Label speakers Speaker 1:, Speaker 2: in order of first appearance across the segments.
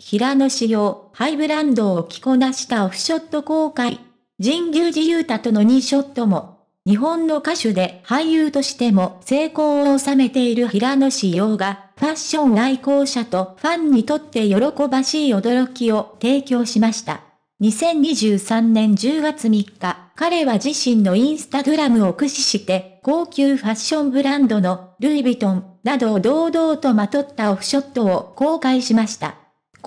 Speaker 1: 平野紫耀、ハイブランドを着こなしたオフショット公開。神宮寺勇太との2ショットも、日本の歌手で俳優としても成功を収めている平野紫耀が、ファッション愛好者とファンにとって喜ばしい驚きを提供しました。2023年10月3日、彼は自身のインスタグラムを駆使して、高級ファッションブランドのルイ・ヴィトンなどを堂々とまとったオフショットを公開しました。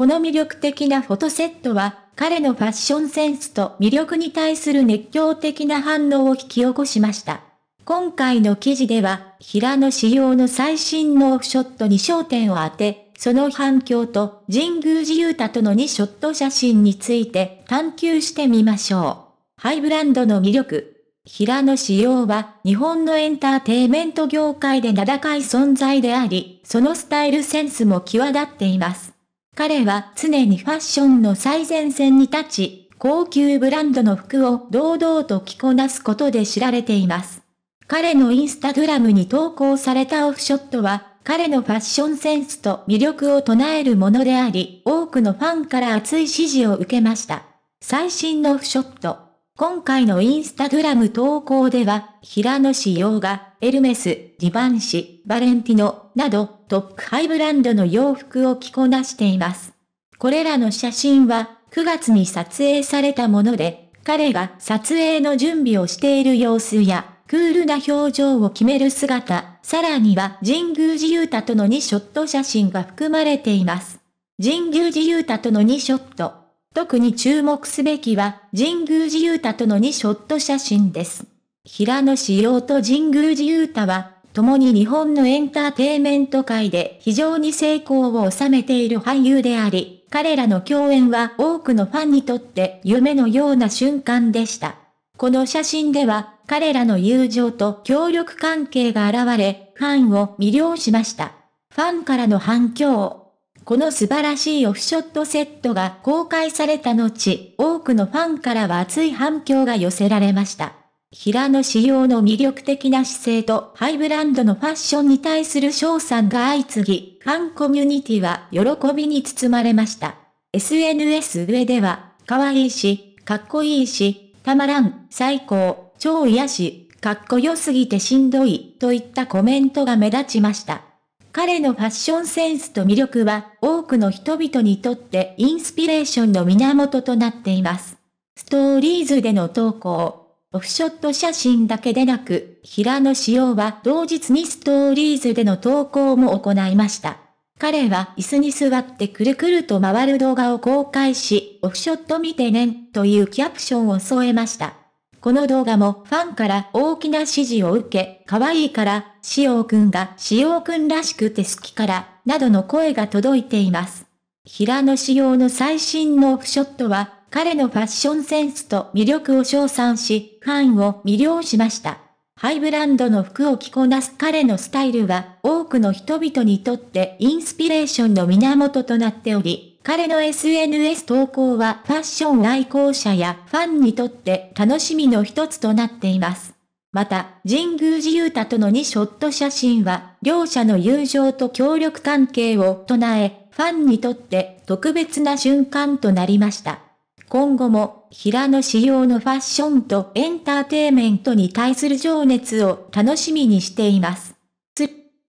Speaker 1: この魅力的なフォトセットは、彼のファッションセンスと魅力に対する熱狂的な反応を引き起こしました。今回の記事では、平野仕様の最新のオフショットに焦点を当て、その反響と神宮寺勇太との2ショット写真について探求してみましょう。ハイブランドの魅力。平野仕様は日本のエンターテイメント業界で名高い存在であり、そのスタイルセンスも際立っています。彼は常にファッションの最前線に立ち、高級ブランドの服を堂々と着こなすことで知られています。彼のインスタグラムに投稿されたオフショットは、彼のファッションセンスと魅力を唱えるものであり、多くのファンから熱い支持を受けました。最新のオフショット。今回のインスタグラム投稿では、平野紫耀が、エルメス、ディバンシ、バレンティノ、など、トップハイブランドの洋服を着こなしています。これらの写真は、9月に撮影されたもので、彼が撮影の準備をしている様子や、クールな表情を決める姿、さらには神宮寺勇太との2ショット写真が含まれています。神宮寺勇太との2ショット。特に注目すべきは、神宮寺勇太との2ショット写真です。平野志陽と神宮寺勇太は、共に日本のエンターテイメント界で非常に成功を収めている俳優であり、彼らの共演は多くのファンにとって夢のような瞬間でした。この写真では、彼らの友情と協力関係が現れ、ファンを魅了しました。ファンからの反響、この素晴らしいオフショットセットが公開された後、多くのファンからは熱い反響が寄せられました。平野仕様の魅力的な姿勢とハイブランドのファッションに対する賞賛が相次ぎ、ファンコミュニティは喜びに包まれました。SNS 上では、可愛いし、かっこいいし、たまらん、最高、超癒し、かっこよすぎてしんどい、といったコメントが目立ちました。彼のファッションセンスと魅力は多くの人々にとってインスピレーションの源となっています。ストーリーズでの投稿。オフショット写真だけでなく、平野紫耀は同日にストーリーズでの投稿も行いました。彼は椅子に座ってくるくると回る動画を公開し、オフショット見てね、というキャプションを添えました。この動画もファンから大きな支持を受け、可愛いから、しおうくんがしおうくんらしくて好きから、などの声が届いています。平野紫耀の最新のオフショットは、彼のファッションセンスと魅力を称賛し、ファンを魅了しました。ハイブランドの服を着こなす彼のスタイルは、多くの人々にとってインスピレーションの源となっており、彼の SNS 投稿はファッション愛好者やファンにとって楽しみの一つとなっています。また、神宮寺勇太との2ショット写真は、両者の友情と協力関係を唱え、ファンにとって特別な瞬間となりました。今後も、平野仕様のファッションとエンターテイメントに対する情熱を楽しみにしています。